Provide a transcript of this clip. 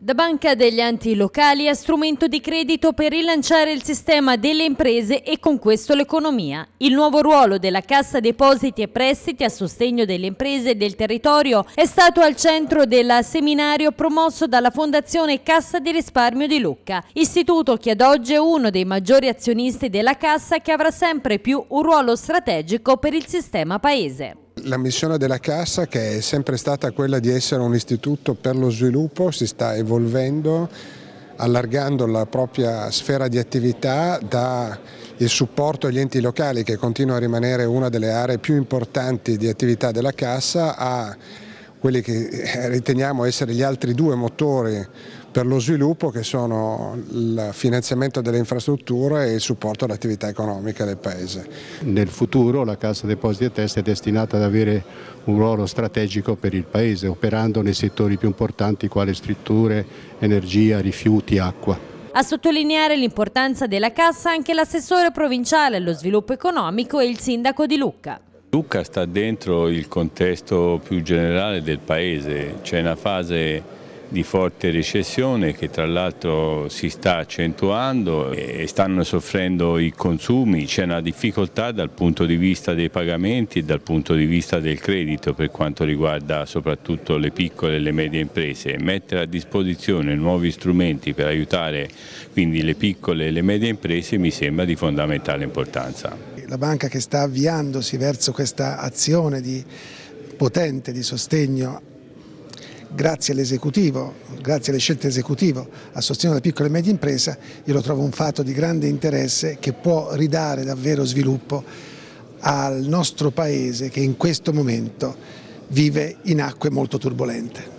Da Banca degli Enti Locali è strumento di credito per rilanciare il sistema delle imprese e con questo l'economia. Il nuovo ruolo della Cassa Depositi e Prestiti a sostegno delle imprese e del territorio è stato al centro del seminario promosso dalla Fondazione Cassa di Risparmio di Lucca, istituto che ad oggi è uno dei maggiori azionisti della Cassa che avrà sempre più un ruolo strategico per il sistema paese. La missione della Cassa, che è sempre stata quella di essere un istituto per lo sviluppo, si sta evolvendo, allargando la propria sfera di attività dal supporto agli enti locali, che continua a rimanere una delle aree più importanti di attività della Cassa, a quelli che eh, riteniamo essere gli altri due motori per lo sviluppo che sono il finanziamento delle infrastrutture e il supporto all'attività economica del Paese. Nel futuro la Cassa Depositi e Testa è destinata ad avere un ruolo strategico per il Paese, operando nei settori più importanti quali strutture, energia, rifiuti, acqua. A sottolineare l'importanza della cassa anche l'assessore provinciale allo sviluppo economico e il sindaco di Lucca. Lucca sta dentro il contesto più generale del Paese, c'è una fase di forte recessione che tra l'altro si sta accentuando e stanno soffrendo i consumi, c'è una difficoltà dal punto di vista dei pagamenti e dal punto di vista del credito per quanto riguarda soprattutto le piccole e le medie imprese. Mettere a disposizione nuovi strumenti per aiutare quindi le piccole e le medie imprese mi sembra di fondamentale importanza. La banca che sta avviandosi verso questa azione di potente di sostegno grazie all'esecutivo, grazie alle scelte esecutivo a sostegno della piccola e media impresa, io lo trovo un fatto di grande interesse che può ridare davvero sviluppo al nostro Paese che in questo momento vive in acque molto turbolente.